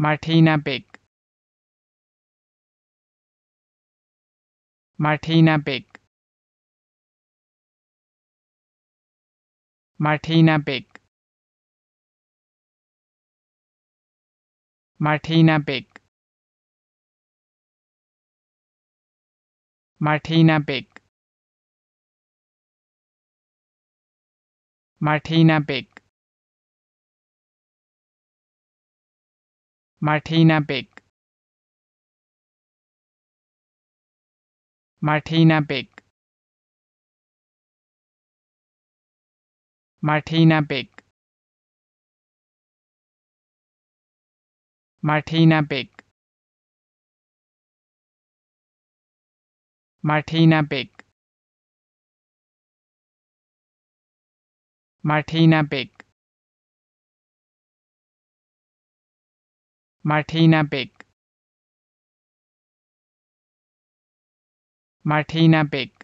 Martina Big. Martina Big. Martina Big. Martina Big. Martina Big. Martina Big. Martina Big Martina Big Martina Big Martina Big Martina Big Martina Big Martina Big Martina Big